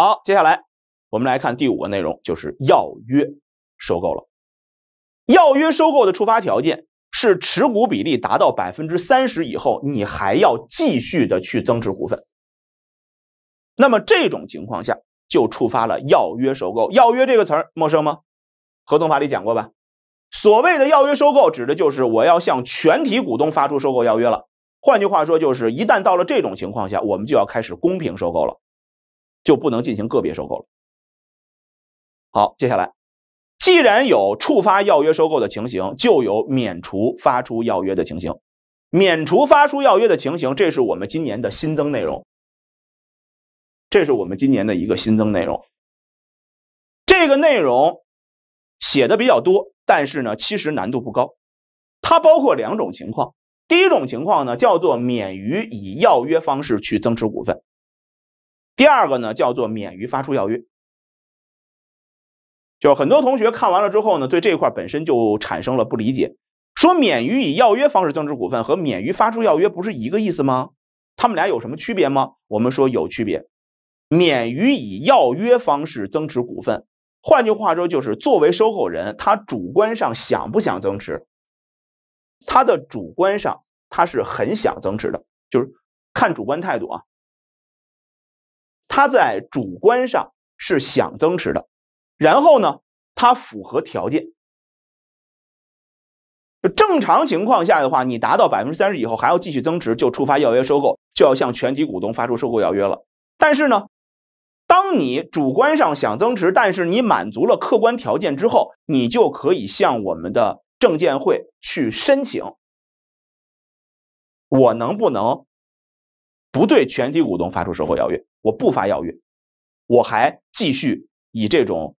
好，接下来我们来看第五个内容，就是要约收购了。要约收购的触发条件是持股比例达到百分之三十以后，你还要继续的去增持股份。那么这种情况下就触发了要约收购。要约这个词儿陌生吗？合同法里讲过吧？所谓的要约收购，指的就是我要向全体股东发出收购要约了。换句话说，就是一旦到了这种情况下，我们就要开始公平收购了。就不能进行个别收购了。好，接下来，既然有触发要约收购的情形，就有免除发出要约的情形。免除发出要约的情形，这是我们今年的新增内容，这是我们今年的一个新增内容。这个内容写的比较多，但是呢，其实难度不高。它包括两种情况，第一种情况呢，叫做免于以要约方式去增持股份。第二个呢，叫做免于发出要约，就很多同学看完了之后呢，对这一块本身就产生了不理解，说免于以要约方式增持股份和免于发出要约不是一个意思吗？他们俩有什么区别吗？我们说有区别，免于以要约方式增持股份，换句话说就是作为收购人，他主观上想不想增持？他的主观上他是很想增持的，就是看主观态度啊。他在主观上是想增持的，然后呢，他符合条件。正常情况下的话，你达到百分之三十以后，还要继续增持，就触发要约收购，就要向全体股东发出收购要约了。但是呢，当你主观上想增持，但是你满足了客观条件之后，你就可以向我们的证监会去申请，我能不能不对全体股东发出收购要约？我不发要约，我还继续以这种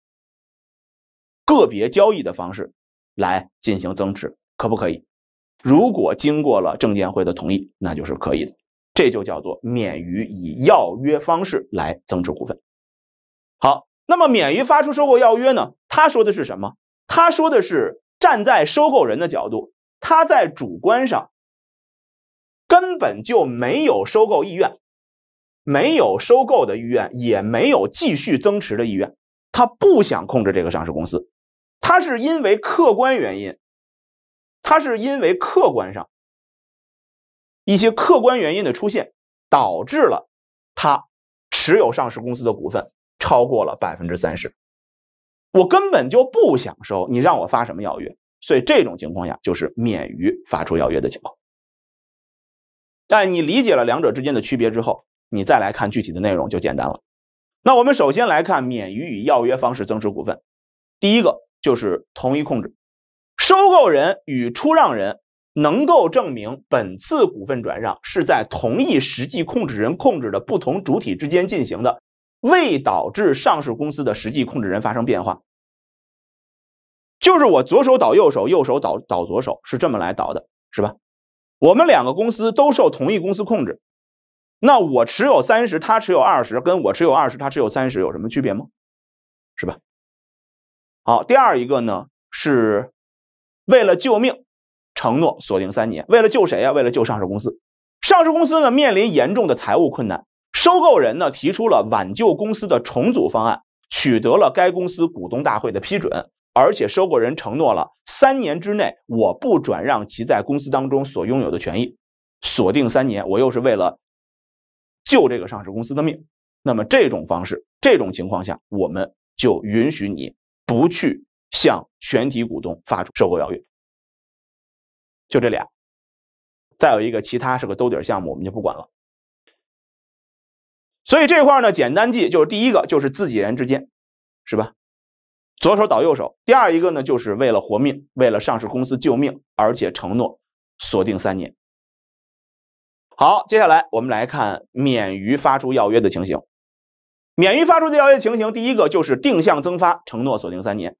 个别交易的方式来进行增持，可不可以？如果经过了证监会的同意，那就是可以的。这就叫做免于以要约方式来增持股份。好，那么免于发出收购要约呢？他说的是什么？他说的是站在收购人的角度，他在主观上根本就没有收购意愿。没有收购的意愿，也没有继续增持的意愿，他不想控制这个上市公司，他是因为客观原因，他是因为客观上一些客观原因的出现，导致了他持有上市公司的股份超过了百分之三十，我根本就不想收，你让我发什么邀约？所以这种情况下就是免于发出邀约的情况。但你理解了两者之间的区别之后。你再来看具体的内容就简单了。那我们首先来看免于以要约方式增持股份，第一个就是同一控制，收购人与出让人能够证明本次股份转让是在同一实际控制人控制的不同主体之间进行的，未导致上市公司的实际控制人发生变化。就是我左手倒右手，右手倒倒左手，是这么来倒的，是吧？我们两个公司都受同一公司控制。那我持有三十，他持有二十，跟我持有二十，他持有三十有什么区别吗？是吧？好，第二一个呢，是为了救命，承诺锁定三年。为了救谁呀？为了救上市公司。上市公司呢面临严重的财务困难，收购人呢提出了挽救公司的重组方案，取得了该公司股东大会的批准，而且收购人承诺了三年之内我不转让其在公司当中所拥有的权益，锁定三年。我又是为了。救这个上市公司的命，那么这种方式，这种情况下，我们就允许你不去向全体股东发出收购邀约。就这俩，再有一个其他是个兜底项目，我们就不管了。所以这块呢，简单记就是第一个就是自己人之间，是吧？左手倒右手。第二一个呢，就是为了活命，为了上市公司救命，而且承诺锁定三年。好，接下来我们来看免于发出要约的情形。免于发出的要约情形，第一个就是定向增发承诺锁定三年，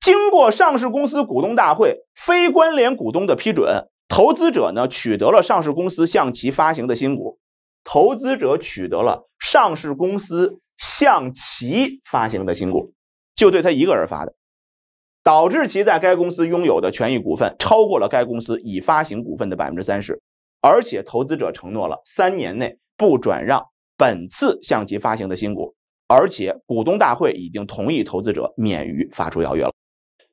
经过上市公司股东大会非关联股东的批准，投资者呢取得了上市公司向其发行的新股，投资者取得了上市公司向其发行的新股，就对他一个人发的，导致其在该公司拥有的权益股份超过了该公司已发行股份的百分之三十。而且投资者承诺了三年内不转让本次向其发行的新股，而且股东大会已经同意投资者免于发出邀约了。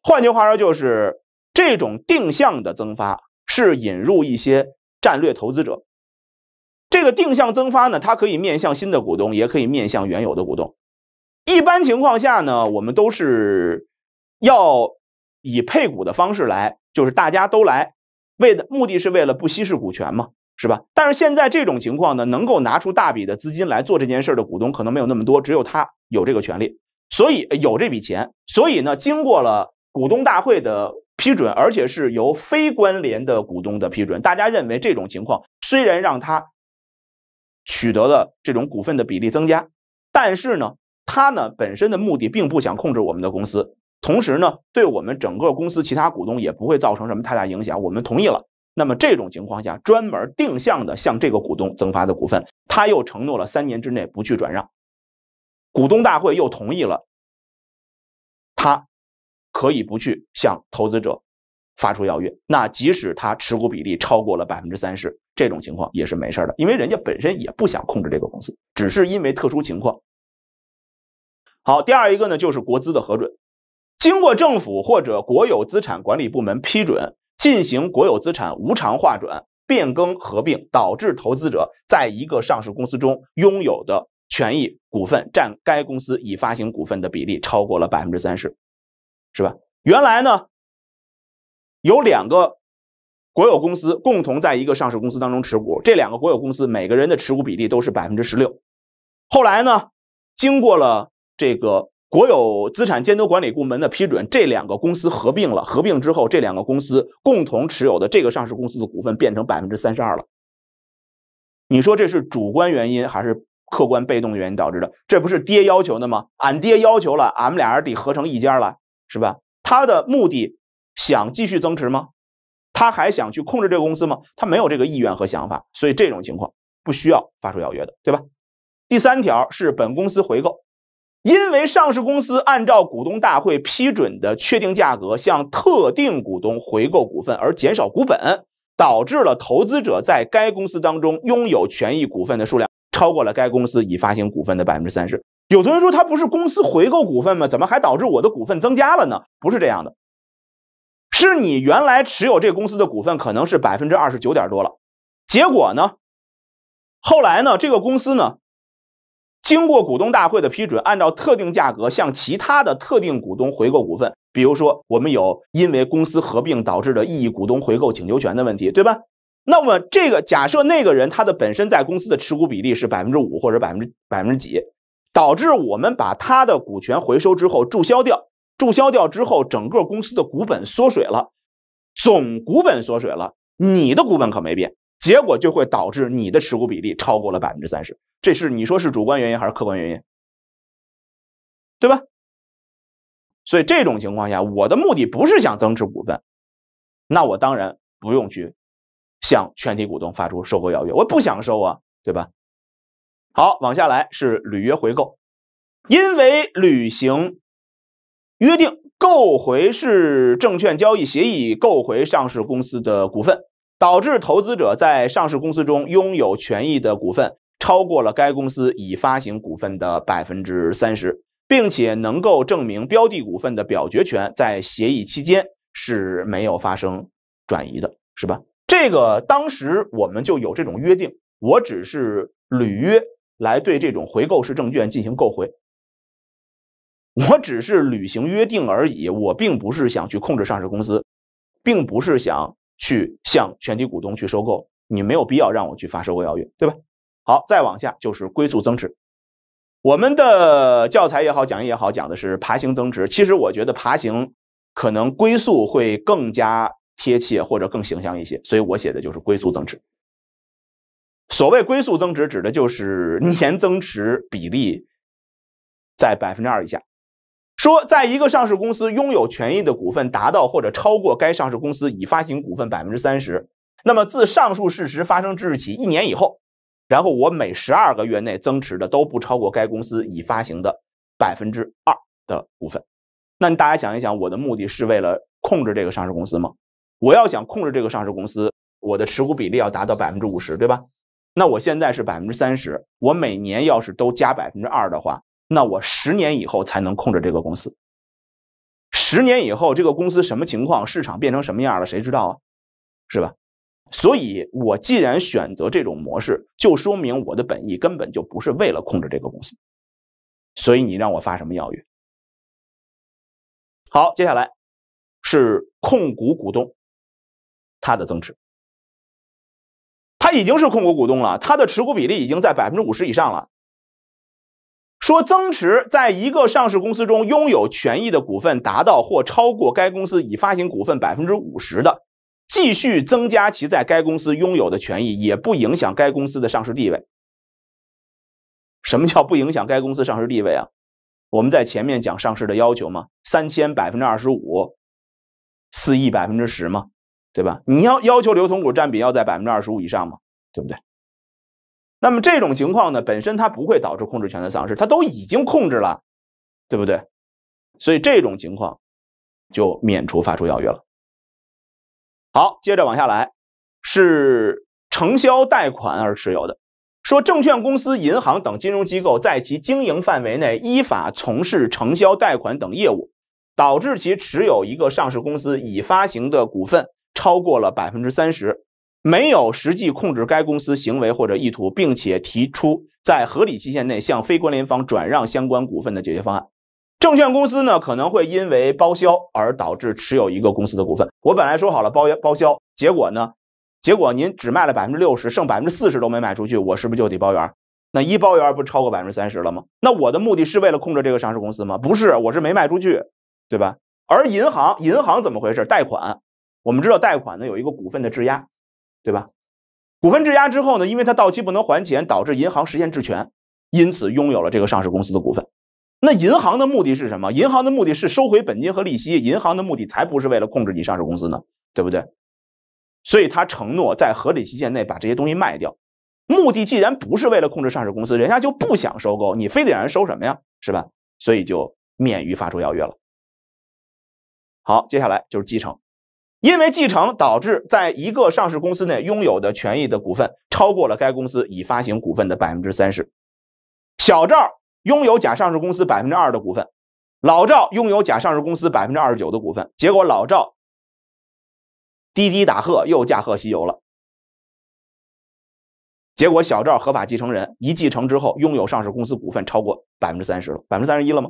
换句话说，就是这种定向的增发是引入一些战略投资者。这个定向增发呢，它可以面向新的股东，也可以面向原有的股东。一般情况下呢，我们都是要以配股的方式来，就是大家都来。为的目的是为了不稀释股权嘛，是吧？但是现在这种情况呢，能够拿出大笔的资金来做这件事的股东可能没有那么多，只有他有这个权利，所以有这笔钱。所以呢，经过了股东大会的批准，而且是由非关联的股东的批准。大家认为这种情况虽然让他取得了这种股份的比例增加，但是呢，他呢本身的目的并不想控制我们的公司。同时呢，对我们整个公司其他股东也不会造成什么太大影响。我们同意了，那么这种情况下，专门定向的向这个股东增发的股份，他又承诺了三年之内不去转让，股东大会又同意了，他可以不去向投资者发出邀约。那即使他持股比例超过了百分之三十，这种情况也是没事的，因为人家本身也不想控制这个公司，只是因为特殊情况。好，第二一个呢，就是国资的核准。经过政府或者国有资产管理部门批准，进行国有资产无偿划转、变更、合并，导致投资者在一个上市公司中拥有的权益股份占该公司已发行股份的比例超过了百分之三十，是吧？原来呢，有两个国有公司共同在一个上市公司当中持股，这两个国有公司每个人的持股比例都是百分之十六。后来呢，经过了这个。国有资产监督管理部门的批准，这两个公司合并了。合并之后，这两个公司共同持有的这个上市公司的股份变成百分之三十二了。你说这是主观原因还是客观被动原因导致的？这不是爹要求的吗？俺爹要求了，俺们俩人得合成一家了，是吧？他的目的想继续增持吗？他还想去控制这个公司吗？他没有这个意愿和想法，所以这种情况不需要发出要约的，对吧？第三条是本公司回购。因为上市公司按照股东大会批准的确定价格向特定股东回购股份而减少股本，导致了投资者在该公司当中拥有权益股份的数量超过了该公司已发行股份的百分之三十。有同学说，他不是公司回购股份吗？怎么还导致我的股份增加了呢？不是这样的，是你原来持有这公司的股份可能是百分之二十九点多了，结果呢，后来呢，这个公司呢。经过股东大会的批准，按照特定价格向其他的特定股东回购股份。比如说，我们有因为公司合并导致的异议股东回购请求权的问题，对吧？那么，这个假设那个人他的本身在公司的持股比例是百分之五或者百分之百分之几，导致我们把他的股权回收之后注销掉，注销掉之后，整个公司的股本缩水了，总股本缩水了，你的股本可没变，结果就会导致你的持股比例超过了百分之三十。这是你说是主观原因还是客观原因，对吧？所以这种情况下，我的目的不是想增持股份，那我当然不用去向全体股东发出收购邀约，我不想收啊，对吧？好，往下来是履约回购，因为履行约定购回是证券交易协议购回上市公司的股份，导致投资者在上市公司中拥有权益的股份。超过了该公司已发行股份的百分之三十，并且能够证明标的股份的表决权在协议期间是没有发生转移的，是吧？这个当时我们就有这种约定，我只是履约来对这种回购式证券进行购回，我只是履行约定而已，我并不是想去控制上市公司，并不是想去向全体股东去收购，你没有必要让我去发收购要约，对吧？好，再往下就是归宿增值。我们的教材也好，讲义也好，讲的是爬行增值。其实我觉得爬行可能归宿会更加贴切，或者更形象一些。所以我写的就是归宿增值。所谓归宿增值，指的就是年增值比例在百分之二以下。说，在一个上市公司拥有权益的股份达到或者超过该上市公司已发行股份百分之三十，那么自上述事实发生之日起一年以后。然后我每十二个月内增持的都不超过该公司已发行的百分之二的股份。那大家想一想，我的目的是为了控制这个上市公司吗？我要想控制这个上市公司，我的持股比例要达到百分之五十，对吧？那我现在是百分之三十，我每年要是都加百分之二的话，那我十年以后才能控制这个公司。十年以后，这个公司什么情况？市场变成什么样了？谁知道啊？是吧？所以我既然选择这种模式，就说明我的本意根本就不是为了控制这个公司。所以你让我发什么要约？好，接下来是控股股东他的增持。他已经是控股股东了，他的持股比例已经在百分之五十以上了。说增持，在一个上市公司中拥有权益的股份达到或超过该公司已发行股份百分之五十的。继续增加其在该公司拥有的权益，也不影响该公司的上市地位。什么叫不影响该公司上市地位啊？我们在前面讲上市的要求嘛，三千百分之二十五，四亿百分之十嘛，对吧？你要要求流通股占比要在百分之二十五以上嘛，对不对？那么这种情况呢，本身它不会导致控制权的丧失，它都已经控制了，对不对？所以这种情况就免除发出要约了。好，接着往下来，是承销贷款而持有的。说证券公司、银行等金融机构在其经营范围内依法从事承销贷款等业务，导致其持有一个上市公司已发行的股份超过了百分之三十，没有实际控制该公司行为或者意图，并且提出在合理期限内向非关联方转让相关股份的解决方案。证券公司呢，可能会因为包销而导致持有一个公司的股份。我本来说好了包包销，结果呢，结果您只卖了百分之六十，剩百分之四十都没卖出去，我是不是就得包圆？那一包圆不超过百分之三十了吗？那我的目的是为了控制这个上市公司吗？不是，我是没卖出去，对吧？而银行，银行怎么回事？贷款，我们知道贷款呢有一个股份的质押，对吧？股份质押之后呢，因为它到期不能还钱，导致银行实现质权，因此拥有了这个上市公司的股份。那银行的目的是什么？银行的目的是收回本金和利息。银行的目的才不是为了控制你上市公司呢，对不对？所以他承诺在合理期限内把这些东西卖掉。目的既然不是为了控制上市公司，人家就不想收购，你非得让人收什么呀？是吧？所以就免于发出邀约了。好，接下来就是继承，因为继承导致在一个上市公司内拥有的权益的股份超过了该公司已发行股份的百分之三十，小赵。拥有假上市公司百分之二的股份，老赵拥有假上市公司百分之二十九的股份。结果老赵滴滴打鹤又驾鹤西游了。结果小赵合法继承人一继承之后，拥有上市公司股份超过百分之三十了，百分之三十一了吗？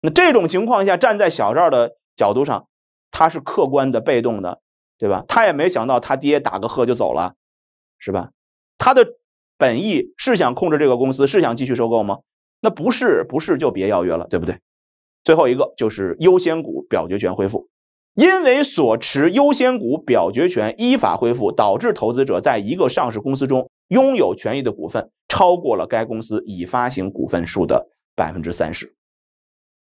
那这种情况下，站在小赵的角度上，他是客观的、被动的，对吧？他也没想到他爹打个鹤就走了，是吧？他的本意是想控制这个公司，是想继续收购吗？那不是不是就别邀约了，对不对？最后一个就是优先股表决权恢复，因为所持优先股表决权依法恢复，导致投资者在一个上市公司中拥有权益的股份超过了该公司已发行股份数的百分之三十，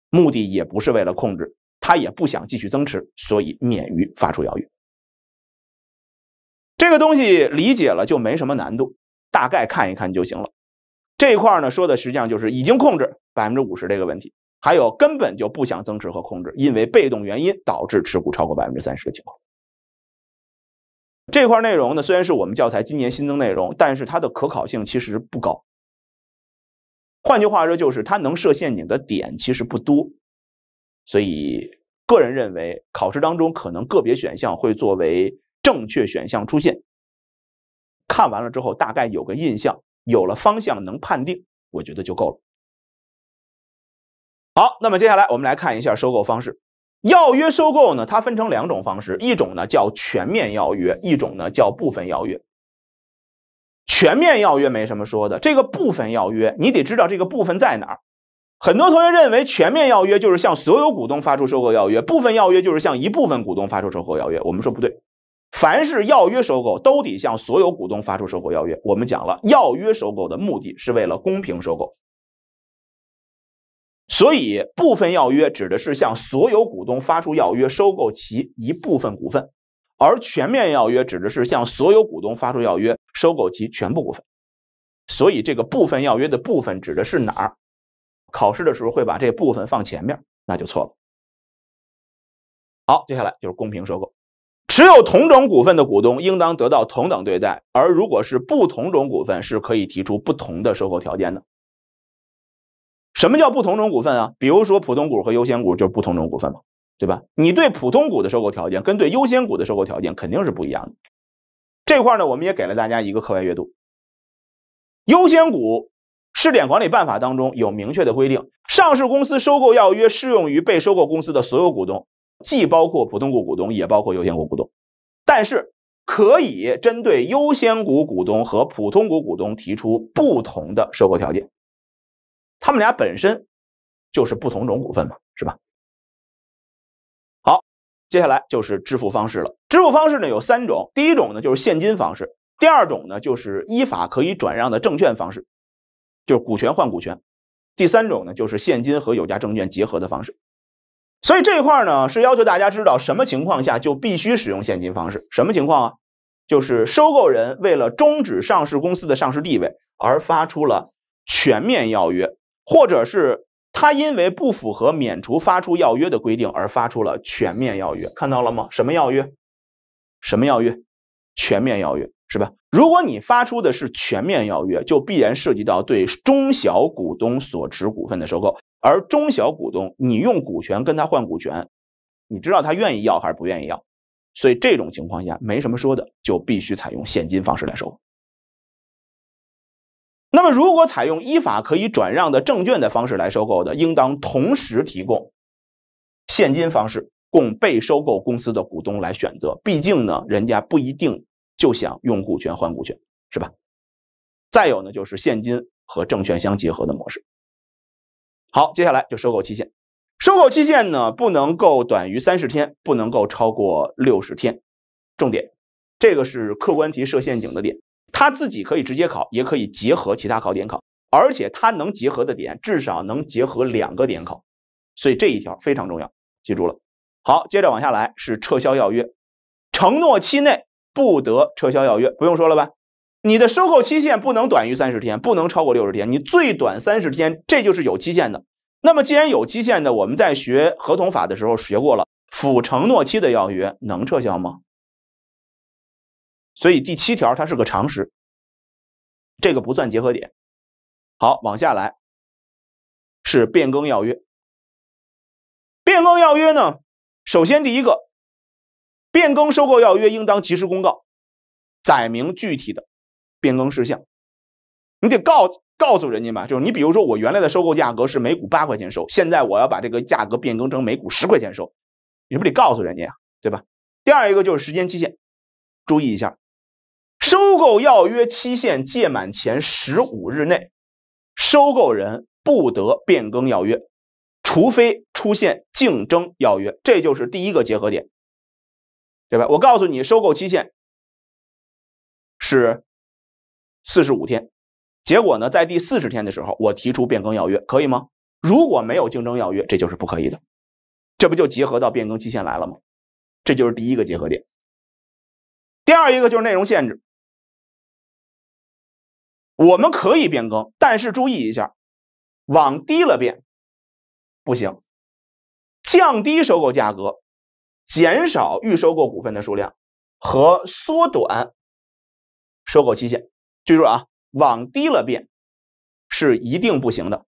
目的也不是为了控制，他也不想继续增持，所以免于发出邀约。这个东西理解了就没什么难度，大概看一看就行了。这一块呢，说的实际上就是已经控制百分之五十这个问题，还有根本就不想增持和控制，因为被动原因导致持股超过百分之三十的情况。这块内容呢，虽然是我们教材今年新增内容，但是它的可考性其实不高。换句话说，就是它能设陷阱的点其实不多。所以，个人认为考试当中可能个别选项会作为正确选项出现。看完了之后，大概有个印象。有了方向能判定，我觉得就够了。好，那么接下来我们来看一下收购方式。要约收购呢，它分成两种方式，一种呢叫全面要约，一种呢叫部分要约。全面要约没什么说的，这个部分要约你得知道这个部分在哪儿。很多同学认为全面要约就是向所有股东发出收购要约，部分要约就是向一部分股东发出收购要约。我们说不对。凡是要约收购，都得向所有股东发出收购要约。我们讲了，要约收购的目的是为了公平收购，所以部分要约指的是向所有股东发出要约收购其一部分股份，而全面要约指的是向所有股东发出要约收购其全部股份。所以这个部分要约的部分指的是哪儿？考试的时候会把这部分放前面，那就错了。好，接下来就是公平收购。持有同种股份的股东应当得到同等对待，而如果是不同种股份，是可以提出不同的收购条件的。什么叫不同种股份啊？比如说普通股和优先股就是不同种股份嘛，对吧？你对普通股的收购条件跟对优先股的收购条件肯定是不一样的。这块呢，我们也给了大家一个课外阅读，《优先股试点管理办法》当中有明确的规定，上市公司收购要约适用于被收购公司的所有股东。既包括普通股股东，也包括优先股股东，但是可以针对优先股股东和普通股股东提出不同的收购条件。他们俩本身就是不同种股份嘛，是吧？好，接下来就是支付方式了。支付方式呢有三种，第一种呢就是现金方式，第二种呢就是依法可以转让的证券方式，就是股权换股权，第三种呢就是现金和有价证券结合的方式。所以这一块呢，是要求大家知道什么情况下就必须使用现金方式。什么情况啊？就是收购人为了终止上市公司的上市地位而发出了全面要约，或者是他因为不符合免除发出要约的规定而发出了全面要约。看到了吗？什么要约？什么要约？全面要约是吧？如果你发出的是全面要约，就必然涉及到对中小股东所持股份的收购。而中小股东，你用股权跟他换股权，你知道他愿意要还是不愿意要？所以这种情况下没什么说的，就必须采用现金方式来收那么如果采用依法可以转让的证券的方式来收购的，应当同时提供现金方式供被收购公司的股东来选择。毕竟呢，人家不一定就想用股权换股权，是吧？再有呢，就是现金和证券相结合的模式。好，接下来就收购期限，收购期限呢不能够短于三十天，不能够超过六十天。重点，这个是客观题设陷阱的点，它自己可以直接考，也可以结合其他考点考，而且它能结合的点至少能结合两个点考，所以这一条非常重要，记住了。好，接着往下来是撤销要约，承诺期内不得撤销要约，不用说了吧。你的收购期限不能短于三十天，不能超过六十天。你最短三十天，这就是有期限的。那么，既然有期限的，我们在学合同法的时候学过了，附承诺期的要约能撤销吗？所以第七条它是个常识，这个不算结合点。好，往下来是变更要约。变更要约呢，首先第一个，变更收购要约应当及时公告，载明具体的。变更事项，你得告告诉人家嘛，就是你比如说我原来的收购价格是每股八块钱收，现在我要把这个价格变更成每股十块钱收，你不得告诉人家呀，对吧？第二一个就是时间期限，注意一下，收购要约期限届满前十五日内，收购人不得变更要约，除非出现竞争要约，这就是第一个结合点，对吧？我告诉你，收购期限是。四十五天，结果呢？在第四十天的时候，我提出变更要约，可以吗？如果没有竞争要约，这就是不可以的。这不就结合到变更期限来了吗？这就是第一个结合点。第二一个就是内容限制，我们可以变更，但是注意一下，往低了变不行，降低收购价格，减少预收购股份的数量和缩短收购期限。记住啊，往低了变是一定不行的。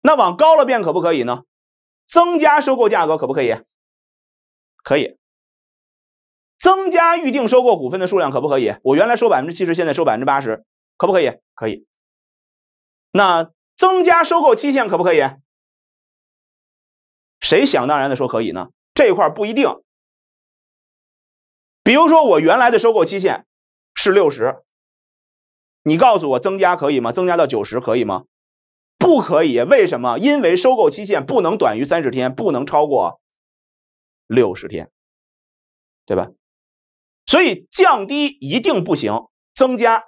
那往高了变可不可以呢？增加收购价格可不可以？可以。增加预定收购股份的数量可不可以？我原来收百分之七十，现在收百分之八十，可不可以？可以。那增加收购期限可不可以？谁想当然的说可以呢？这块不一定。比如说，我原来的收购期限是六十。你告诉我，增加可以吗？增加到九十可以吗？不可以，为什么？因为收购期限不能短于三十天，不能超过六十天，对吧？所以降低一定不行，增加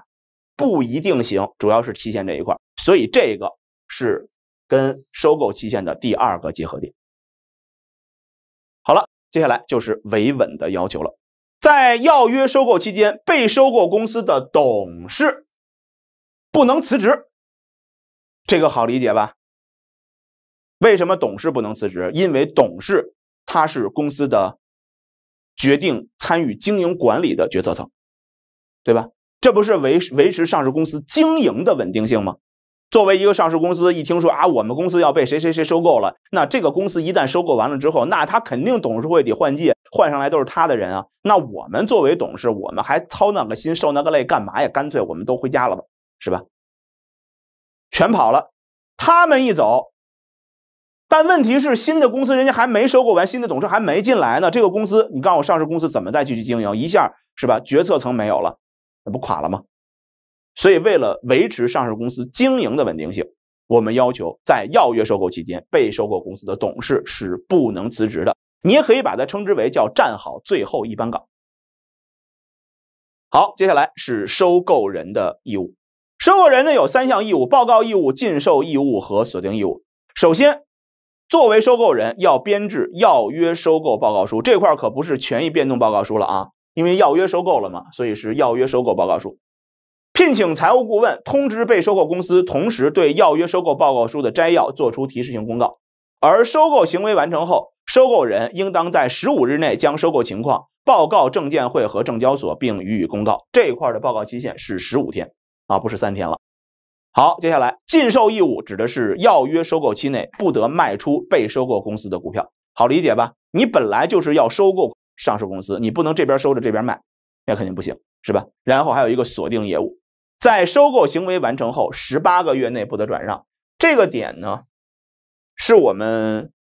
不一定行，主要是期限这一块。所以这个是跟收购期限的第二个结合点。好了，接下来就是维稳的要求了。在要约收购期间，被收购公司的董事。不能辞职，这个好理解吧？为什么董事不能辞职？因为董事他是公司的决定参与经营管理的决策层，对吧？这不是维维持上市公司经营的稳定性吗？作为一个上市公司，一听说啊，我们公司要被谁谁谁收购了，那这个公司一旦收购完了之后，那他肯定董事会得换届，换上来都是他的人啊。那我们作为董事，我们还操那个心、受那个累干嘛呀？干脆我们都回家了吧。是吧？全跑了，他们一走，但问题是新的公司人家还没收购完，新的董事还没进来呢。这个公司，你告诉我上市公司怎么再继续经营？一下是吧？决策层没有了，那不垮了吗？所以，为了维持上市公司经营的稳定性，我们要求在要约收购期间，被收购公司的董事是不能辞职的。你也可以把它称之为叫站好最后一班岗。好，接下来是收购人的义务。收购人呢有三项义务：报告义务、尽售义务和锁定义务。首先，作为收购人，要编制要约收购报告书，这块可不是权益变动报告书了啊，因为要约收购了嘛，所以是要约收购报告书。聘请财务顾问，通知被收购公司，同时对要约收购报告书的摘要作出提示性公告。而收购行为完成后，收购人应当在十五日内将收购情况报告证监会和证交所，并予以公告。这块的报告期限是十五天。啊，不是三天了。好，接下来禁售义务指的是要约收购期内不得卖出被收购公司的股票，好理解吧？你本来就是要收购上市公司，你不能这边收着这边卖，那肯定不行，是吧？然后还有一个锁定业务，在收购行为完成后十八个月内不得转让。这个点呢，是我们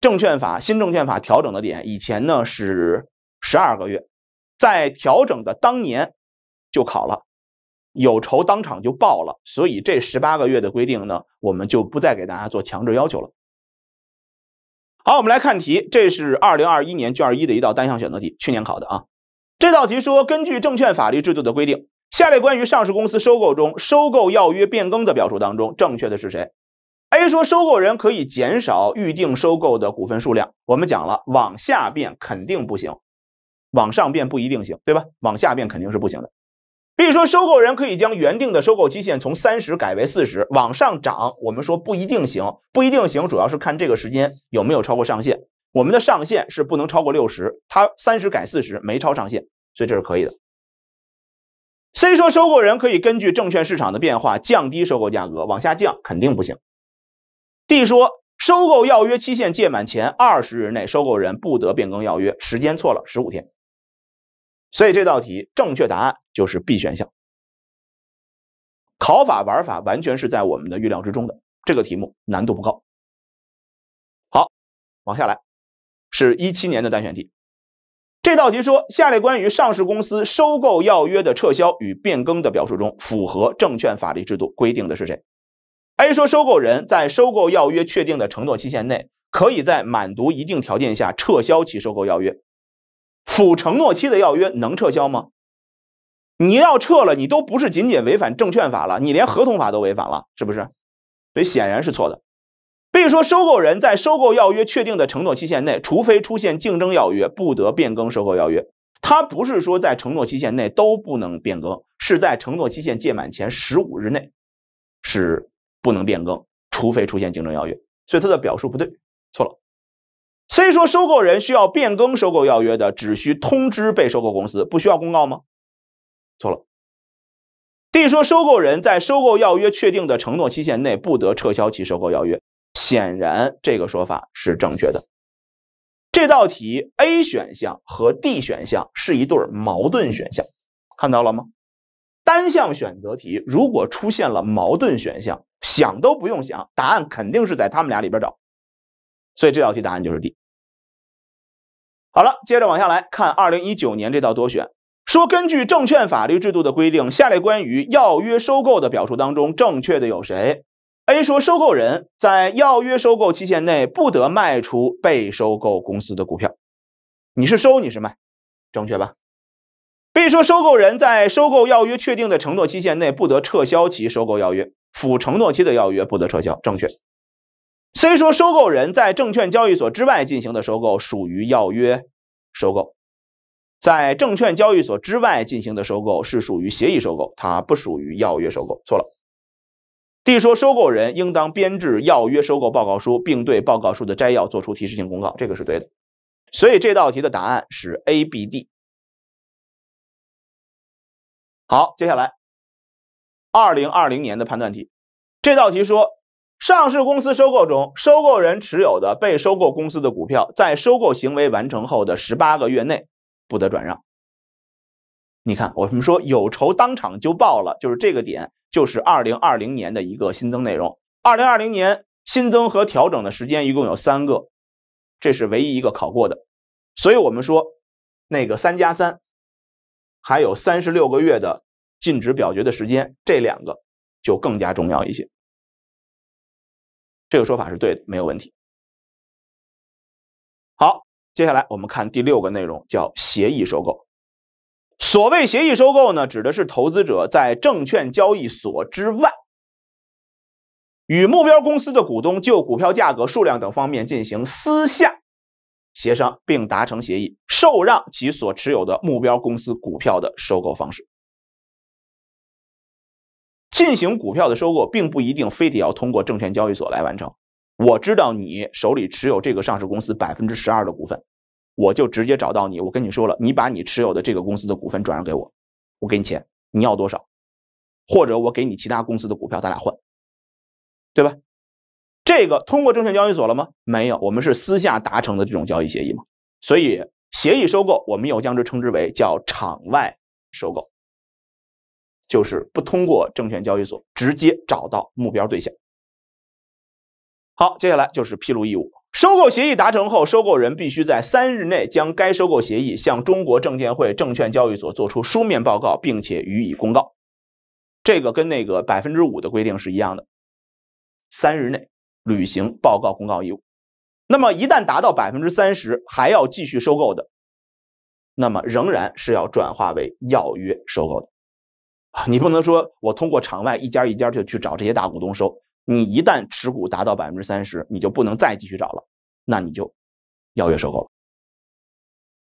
证券法新证券法调整的点，以前呢是十二个月，在调整的当年就考了。有仇当场就报了，所以这十八个月的规定呢，我们就不再给大家做强制要求了。好，我们来看题，这是二零二一年卷一的一道单项选择题，去年考的啊。这道题说，根据证券法律制度的规定，下列关于上市公司收购中收购要约变更的表述当中，正确的是谁？A 说，收购人可以减少预定收购的股份数量。我们讲了，往下变肯定不行，往上变不一定行，对吧？往下变肯定是不行的。以说，收购人可以将原定的收购期限从三十改为四十，往上涨。我们说不一定行，不一定行，主要是看这个时间有没有超过上限。我们的上限是不能超过六十，它三十改四十没超上限，所以这是可以的。C 说，收购人可以根据证券市场的变化降低收购价格，往下降肯定不行。D 说，收购要约期限届满前二十日内，收购人不得变更要约。时间错了，十五天。所以这道题正确答案就是 B 选项。考法玩法完全是在我们的预料之中的，这个题目难度不高。好，往下来是一七年的单选题。这道题说，下列关于上市公司收购要约的撤销与变更的表述中，符合证券法律制度规定的是谁？A 说，收购人在收购要约确定的承诺期限内，可以在满足一定条件下撤销其收购要约。附承诺期的要约能撤销吗？你要撤了，你都不是仅仅违反证券法了，你连合同法都违反了，是不是？所以显然是错的。B 说，收购人在收购要约确定的承诺期限内，除非出现竞争要约，不得变更收购要约。他不是说在承诺期限内都不能变更，是在承诺期限届满前十五日内是不能变更，除非出现竞争要约。所以他的表述不对，错了。C 说，收购人需要变更收购要约的，只需通知被收购公司，不需要公告吗？错了。D 说，收购人在收购要约确定的承诺期限内不得撤销其收购要约，显然这个说法是正确的。这道题 A 选项和 D 选项是一对矛盾选项，看到了吗？单项选择题如果出现了矛盾选项，想都不用想，答案肯定是在他们俩里边找。所以这道题答案就是 D。好了，接着往下来看二零一九年这道多选，说根据证券法律制度的规定，下列关于要约收购的表述当中正确的有谁？A 说，收购人在要约收购期限内不得卖出被收购公司的股票，你是收你是卖，正确吧？B 说，收购人在收购要约确定的承诺期限内不得撤销其收购要约，附承诺期的要约不得撤销，正确。虽说收购人在证券交易所之外进行的收购属于要约收购，在证券交易所之外进行的收购是属于协议收购，它不属于要约收购，错了。D 说收购人应当编制要约收购报告书，并对报告书的摘要做出提示性公告，这个是对的。所以这道题的答案是 A、B、D。好，接下来二零二零年的判断题，这道题说。上市公司收购中，收购人持有的被收购公司的股票，在收购行为完成后的十八个月内不得转让。你看，我们说有仇当场就报了，就是这个点，就是二零二零年的一个新增内容。二零二零年新增和调整的时间一共有三个，这是唯一一个考过的。所以我们说，那个三加三，还有三十六个月的禁止表决的时间，这两个就更加重要一些。这个说法是对的，没有问题。好，接下来我们看第六个内容，叫协议收购。所谓协议收购呢，指的是投资者在证券交易所之外，与目标公司的股东就股票价格、数量等方面进行私下协商，并达成协议，受让其所持有的目标公司股票的收购方式。进行股票的收购，并不一定非得要通过证券交易所来完成。我知道你手里持有这个上市公司百分之十二的股份，我就直接找到你，我跟你说了，你把你持有的这个公司的股份转让给我，我给你钱，你要多少？或者我给你其他公司的股票，咱俩换，对吧？这个通过证券交易所了吗？没有，我们是私下达成的这种交易协议嘛。所以协议收购，我们又将之称之为叫场外收购。就是不通过证券交易所直接找到目标对象。好，接下来就是披露义务。收购协议达成后，收购人必须在三日内将该收购协议向中国证监会、证券交易所作出书面报告，并且予以公告。这个跟那个百分之五的规定是一样的，三日内履行报告公告义务。那么一旦达到百分之三十还要继续收购的，那么仍然是要转化为要约收购的。你不能说我通过场外一家一家就去找这些大股东收，你一旦持股达到百分之三十，你就不能再继续找了，那你就邀约收购了。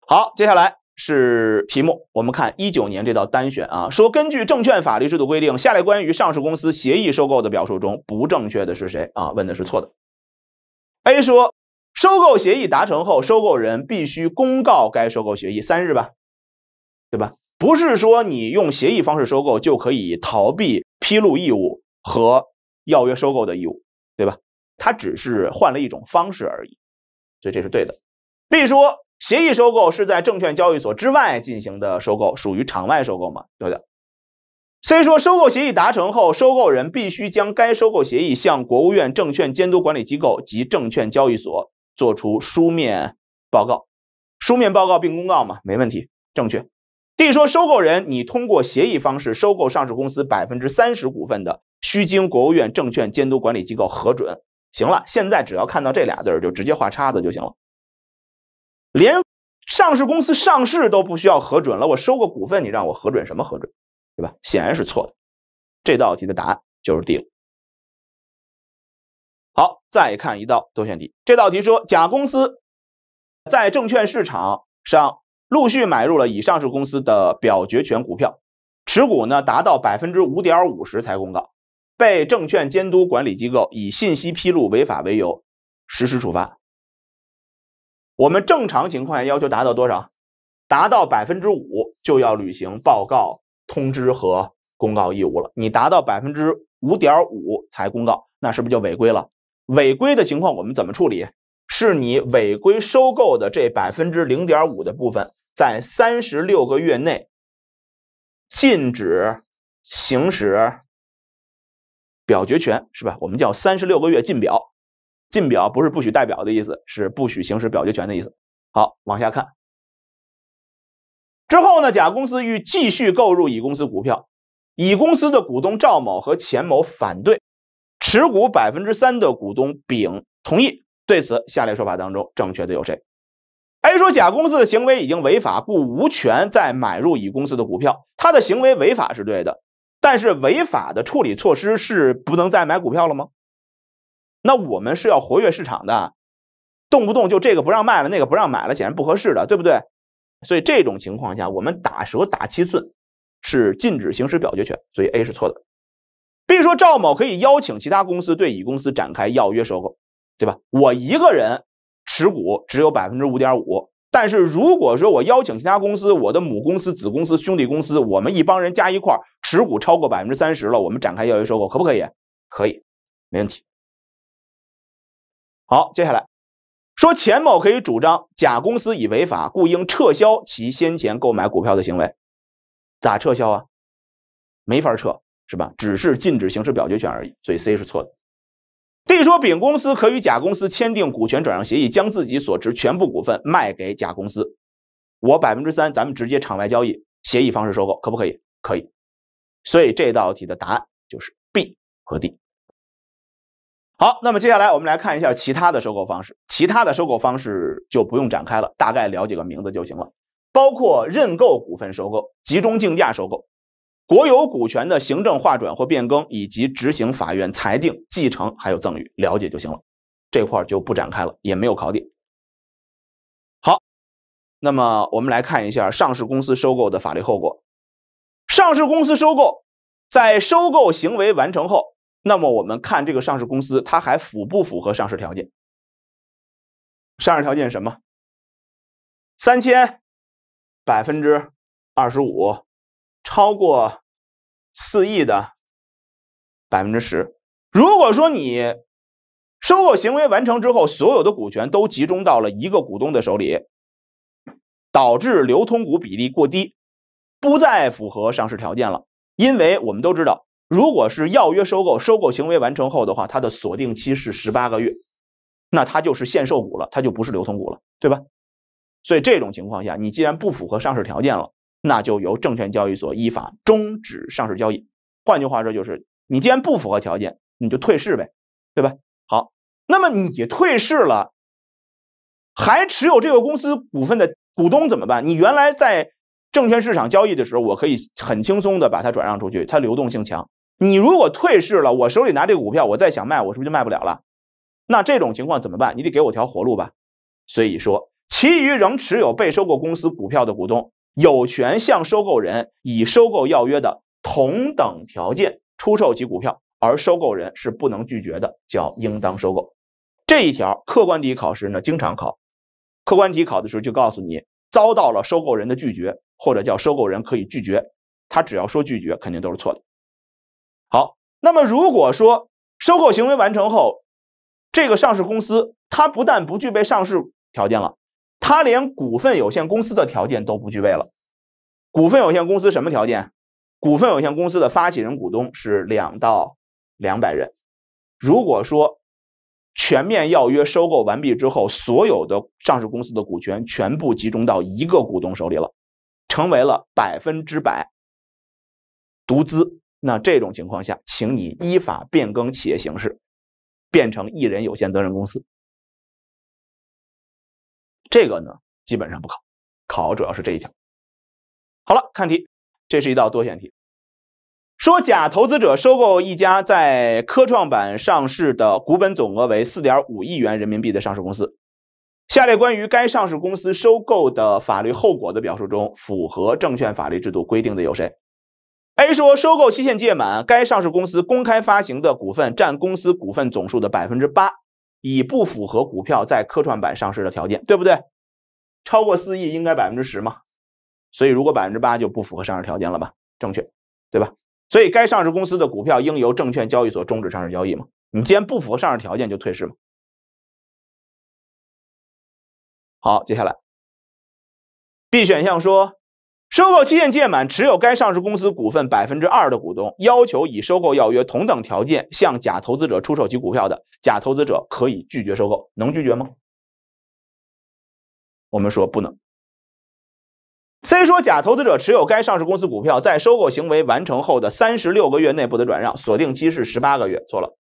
好，接下来是题目，我们看一九年这道单选啊，说根据证券法律制度规定，下列关于上市公司协议收购的表述中不正确的是谁啊？问的是错的。A 说，收购协议达成后，收购人必须公告该收购协议三日吧？对吧？不是说你用协议方式收购就可以逃避披露义务和要约收购的义务，对吧？它只是换了一种方式而已，所以这是对的。B 说协议收购是在证券交易所之外进行的收购，属于场外收购嘛？对的。C 说收购协议达成后，收购人必须将该收购协议向国务院证券监督管理机构及证券交易所作出书面报告，书面报告并公告嘛？没问题，正确。D 说：“收购人，你通过协议方式收购上市公司百分之三十股份的，需经国务院证券监督管理机构核准。”行了，现在只要看到这俩字儿，就直接画叉子就行了。连上市公司上市都不需要核准了，我收个股份，你让我核准什么核准？对吧？显然是错的。这道题的答案就是 D 了。好，再看一道多选题。这道题说，甲公司在证券市场上。陆续买入了以上市公司的表决权股票，持股呢达到百分之五点五时才公告，被证券监督管理机构以信息披露违法为由实施处罚。我们正常情况下要求达到多少？达到百分之五就要履行报告、通知和公告义务了。你达到百分之五点五才公告，那是不是就违规了？违规的情况我们怎么处理？是你违规收购的这百分之零点五的部分？在三十六个月内禁止行使表决权，是吧？我们叫三十六个月禁表，禁表不是不许代表的意思，是不许行使表决权的意思。好，往下看。之后呢，甲公司欲继续购入乙公司股票，乙公司的股东赵某和钱某反对，持股百分之三的股东丙同意。对此，下列说法当中正确的有谁？A 说，甲公司的行为已经违法，故无权再买入乙公司的股票。他的行为违法是对的，但是违法的处理措施是不能再买股票了吗？那我们是要活跃市场的，动不动就这个不让卖了，那个不让买了，显然不合适的，对不对？所以这种情况下，我们打蛇打七寸，是禁止行使表决权，所以 A 是错的。B 说，赵某可以邀请其他公司对乙公司展开要约收购，对吧？我一个人。持股只有百分之五点五，但是如果说我邀请其他公司、我的母公司、子公司、兄弟公司，我们一帮人加一块持股超过百分之三十了，我们展开要约收购可不可以？可以，没问题。好，接下来说钱某可以主张甲公司已违法，故应撤销其先前购买股票的行为。咋撤销啊？没法撤，是吧？只是禁止行使表决权而已。所以 C 是错的。D 说，丙公司可与甲公司签订股权转让协议，将自己所持全部股份卖给甲公司，我百分之三，咱们直接场外交易，协议方式收购，可不可以？可以。所以这道题的答案就是 B 和 D。好，那么接下来我们来看一下其他的收购方式，其他的收购方式就不用展开了，大概了解个名字就行了，包括认购股份收购、集中竞价收购。国有股权的行政划转或变更，以及执行法院裁定、继承还有赠与，了解就行了，这块儿就不展开了，也没有考点。好，那么我们来看一下上市公司收购的法律后果。上市公司收购在收购行为完成后，那么我们看这个上市公司它还符不符合上市条件？上市条件什么？三千百分之二十五，超过。四亿的百分之十。如果说你收购行为完成之后，所有的股权都集中到了一个股东的手里，导致流通股比例过低，不再符合上市条件了。因为我们都知道，如果是要约收购，收购行为完成后的话，它的锁定期是十八个月，那它就是限售股了，它就不是流通股了，对吧？所以这种情况下，你既然不符合上市条件了。那就由证券交易所依法终止上市交易。换句话说，就是你既然不符合条件，你就退市呗，对吧？好，那么你退市了，还持有这个公司股份的股东怎么办？你原来在证券市场交易的时候，我可以很轻松的把它转让出去，它流动性强。你如果退市了，我手里拿这个股票，我再想卖，我是不是就卖不了了？那这种情况怎么办？你得给我条活路吧。所以说，其余仍持有被收购公司股票的股东。有权向收购人以收购要约的同等条件出售其股票，而收购人是不能拒绝的，叫应当收购。这一条客观题考试呢，经常考。客观题考的时候就告诉你遭到了收购人的拒绝，或者叫收购人可以拒绝，他只要说拒绝，肯定都是错的。好，那么如果说收购行为完成后，这个上市公司它不但不具备上市条件了。他连股份有限公司的条件都不具备了。股份有限公司什么条件？股份有限公司的发起人股东是两到两百人。如果说全面要约收购完毕之后，所有的上市公司的股权全部集中到一个股东手里了，成为了百分之百独资，那这种情况下，请你依法变更企业形式，变成一人有限责任公司。这个呢，基本上不考，考主要是这一条。好了，看题，这是一道多选题，说甲投资者收购一家在科创板上市的股本总额为四点五亿元人民币的上市公司，下列关于该上市公司收购的法律后果的表述中，符合证券法律制度规定的有谁？A 说，收购期限届满，该上市公司公开发行的股份占公司股份总数的百分之八。已不符合股票在科创板上市的条件，对不对？超过四亿应该百分之十嘛，所以如果百分之八就不符合上市条件了吧？正确，对吧？所以该上市公司的股票应由证券交易所终止上市交易嘛？你既然不符合上市条件，就退市嘛。好，接下来，B 选项说。收购期限届满，持有该上市公司股份百分之二的股东要求以收购要约同等条件向甲投资者出售其股票的，甲投资者可以拒绝收购，能拒绝吗？我们说不能。C 说，甲投资者持有该上市公司股票，在收购行为完成后的三十六个月内不得转让，锁定期是十八个月，错了。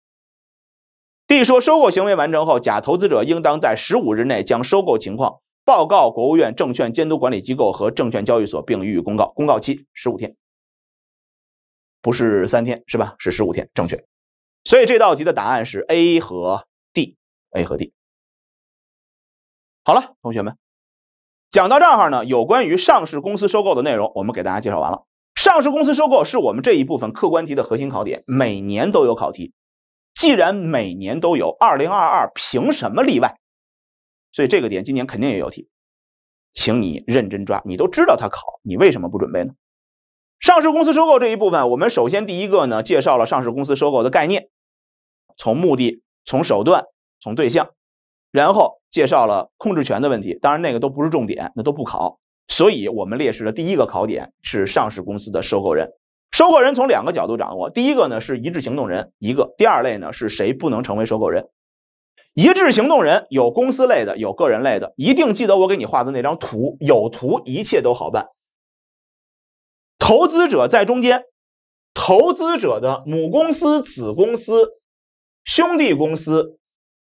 D 说，收购行为完成后，甲投资者应当在十五日内将收购情况。报告国务院证券监督管理机构和证券交易所，并予以公告。公告期十五天，不是三天，是吧？是十五天，正确。所以这道题的答案是 A 和 D，A 和 D。好了，同学们，讲到这儿呢，有关于上市公司收购的内容，我们给大家介绍完了。上市公司收购是我们这一部分客观题的核心考点，每年都有考题。既然每年都有，二零二二凭什么例外？所以这个点今年肯定也有题，请你认真抓。你都知道他考，你为什么不准备呢？上市公司收购这一部分，我们首先第一个呢介绍了上市公司收购的概念，从目的、从手段、从对象，然后介绍了控制权的问题。当然那个都不是重点，那都不考。所以我们列示的第一个考点是上市公司的收购人。收购人从两个角度掌握：第一个呢是一致行动人一个，第二类呢是谁不能成为收购人。一致行动人有公司类的，有个人类的，一定记得我给你画的那张图，有图一切都好办。投资者在中间，投资者的母公司、子公司、兄弟公司、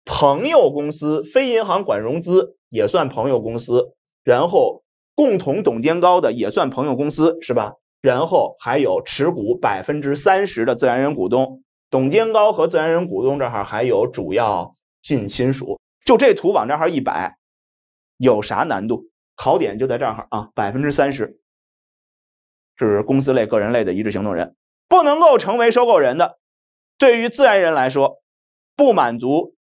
朋友公司、非银行管融资也算朋友公司，然后共同董监高的也算朋友公司，是吧？然后还有持股百分之三十的自然人股东，董监高和自然人股东这儿还有主要。近亲属就这图往这儿一摆，有啥难度？考点就在这儿啊！百分之三十是公司类、个人类的一致行动人不能够成为收购人的。对于自然人来说，不满足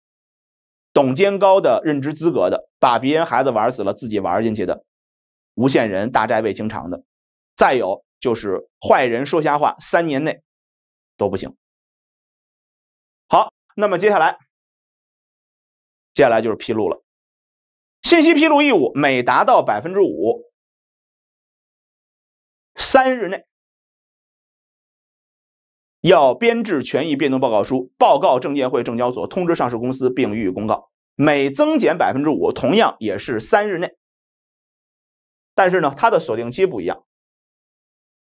董监高的任职资格的，把别人孩子玩死了自己玩进去的，无限人大债未清偿的，再有就是坏人说瞎话，三年内都不行。好，那么接下来。接下来就是披露了，信息披露义务每达到百分之五，三日内要编制权益变动报告书，报告证监会、证交所，通知上市公司，并予以公告。每增减百分之五，同样也是三日内。但是呢，它的锁定期不一样，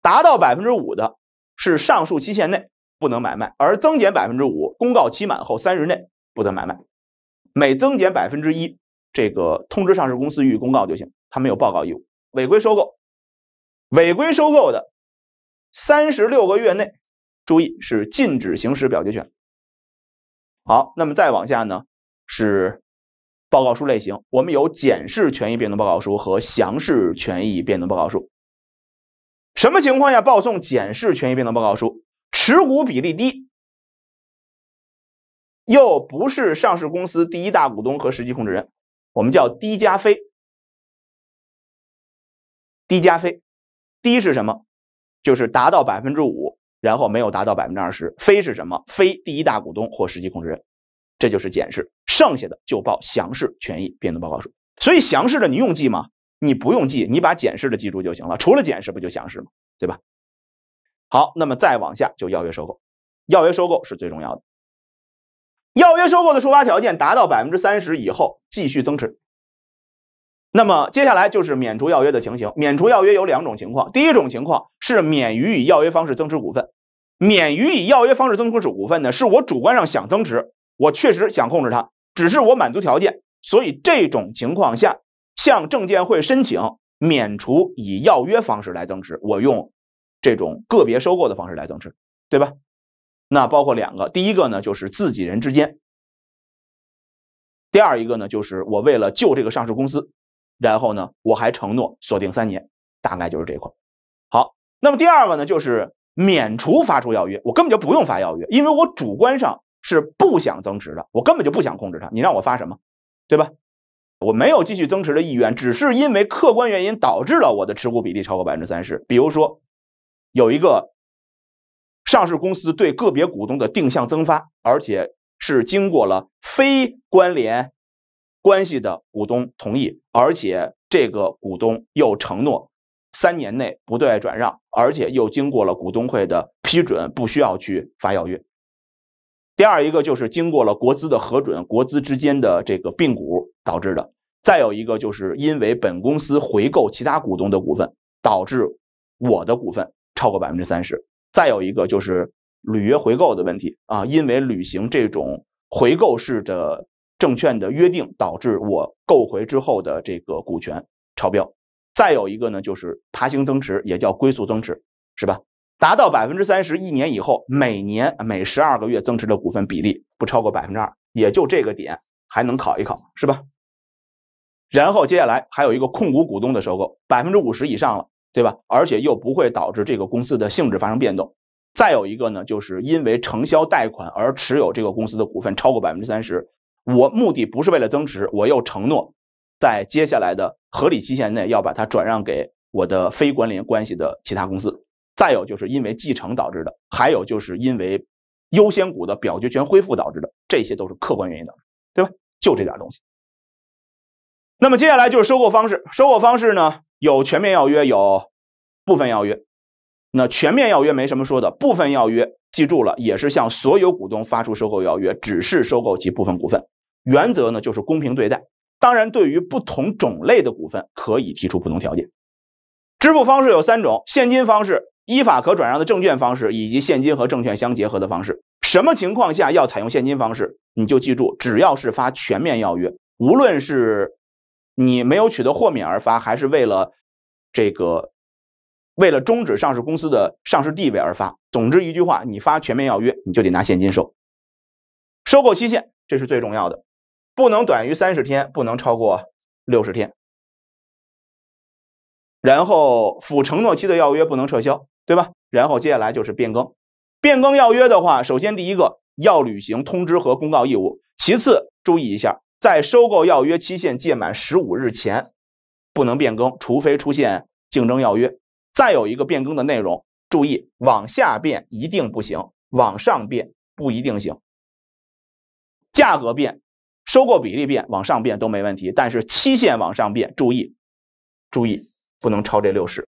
达到百分之五的是上述期限内不能买卖，而增减百分之五公告期满后三日内不得买卖。每增减百分之一，这个通知上市公司予以公告就行，他没有报告义务。违规收购，违规收购的三十六个月内，注意是禁止行使表决权。好，那么再往下呢是报告书类型，我们有简式权益变动报告书和详式权益变动报告书。什么情况下报送简式权益变动报告书？持股比例低。又不是上市公司第一大股东和实际控制人，我们叫低加非。低加非，低是什么？就是达到百分之五，然后没有达到百分之二十。非是什么？非第一大股东或实际控制人。这就是减释。剩下的就报详式权益变动报告书。所以详式的你用记吗？你不用记，你把简式的记住就行了。除了简式不就详式吗？对吧？好，那么再往下就要约收购，要约收购是最重要的。要约收购的触发条件达到百分之三十以后继续增持，那么接下来就是免除要约的情形。免除要约有两种情况，第一种情况是免于以要约方式增持股份，免于以要约方式增持股份呢，是我主观上想增持，我确实想控制它，只是我满足条件，所以这种情况下向证监会申请免除以要约方式来增持，我用这种个别收购的方式来增持，对吧？那包括两个，第一个呢就是自己人之间，第二一个呢就是我为了救这个上市公司，然后呢我还承诺锁定三年，大概就是这块。好，那么第二个呢就是免除发出要约，我根本就不用发要约，因为我主观上是不想增持的，我根本就不想控制它，你让我发什么，对吧？我没有继续增持的意愿，只是因为客观原因导致了我的持股比例超过百分之三十，比如说有一个。上市公司对个别股东的定向增发，而且是经过了非关联关系的股东同意，而且这个股东又承诺三年内不对外转让，而且又经过了股东会的批准，不需要去发要约。第二一个就是经过了国资的核准，国资之间的这个并股导致的。再有一个就是因为本公司回购其他股东的股份，导致我的股份超过百分之三十。再有一个就是履约回购的问题啊，因为履行这种回购式的证券的约定，导致我购回之后的这个股权超标。再有一个呢，就是爬行增持，也叫归宿增持，是吧？达到百分之三十，一年以后，每年每十二个月增持的股份比例不超过百分之二，也就这个点还能考一考，是吧？然后接下来还有一个控股股东的收购，百分之五十以上了。对吧？而且又不会导致这个公司的性质发生变动。再有一个呢，就是因为承销贷款而持有这个公司的股份超过百分之三十。我目的不是为了增持，我又承诺，在接下来的合理期限内要把它转让给我的非关联关系的其他公司。再有就是因为继承导致的，还有就是因为优先股的表决权恢复导致的，这些都是客观原因的，对吧？就这点东西。那么接下来就是收购方式，收购方式呢？有全面要约，有部分要约。那全面要约没什么说的，部分要约记住了，也是向所有股东发出收购要约，只是收购其部分股份。原则呢就是公平对待，当然对于不同种类的股份可以提出不同条件。支付方式有三种：现金方式、依法可转让的证券方式，以及现金和证券相结合的方式。什么情况下要采用现金方式？你就记住，只要是发全面要约，无论是。你没有取得豁免而发，还是为了这个为了终止上市公司的上市地位而发。总之一句话，你发全面要约，你就得拿现金收。收购期限这是最重要的，不能短于三十天，不能超过六十天。然后，附承诺期的要约不能撤销，对吧？然后接下来就是变更，变更要约的话，首先第一个要履行通知和公告义务，其次注意一下。在收购要约期限届满十五日前，不能变更，除非出现竞争要约。再有一个变更的内容，注意往下变一定不行，往上变不一定行。价格变、收购比例变，往上变都没问题，但是期限往上变，注意，注意不能超这六十。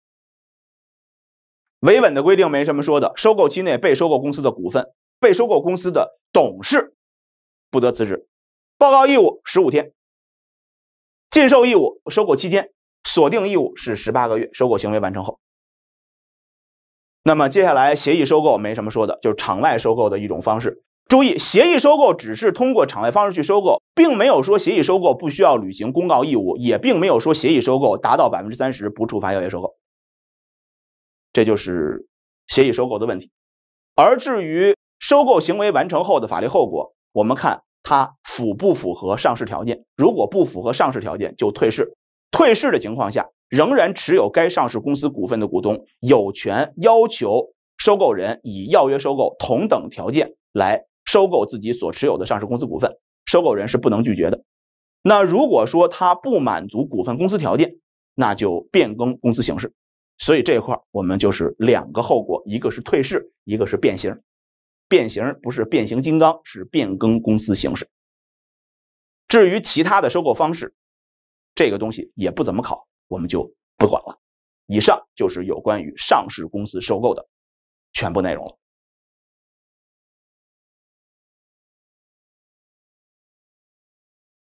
维稳的规定没什么说的。收购期内，被收购公司的股份、被收购公司的董事不得辞职。报告义务十五天，禁售义务收购期间，锁定义务是十八个月，收购行为完成后。那么接下来协议收购没什么说的，就是场外收购的一种方式。注意，协议收购只是通过场外方式去收购，并没有说协议收购不需要履行公告义务，也并没有说协议收购达到百分之三十不触发要约收购。这就是协议收购的问题。而至于收购行为完成后的法律后果，我们看。它符不符合上市条件？如果不符合上市条件，就退市。退市的情况下，仍然持有该上市公司股份的股东，有权要求收购人以要约收购同等条件来收购自己所持有的上市公司股份。收购人是不能拒绝的。那如果说他不满足股份公司条件，那就变更公司形式。所以这一块我们就是两个后果，一个是退市，一个是变形。变形不是变形金刚，是变更公司形式。至于其他的收购方式，这个东西也不怎么考，我们就不管了。以上就是有关于上市公司收购的全部内容了。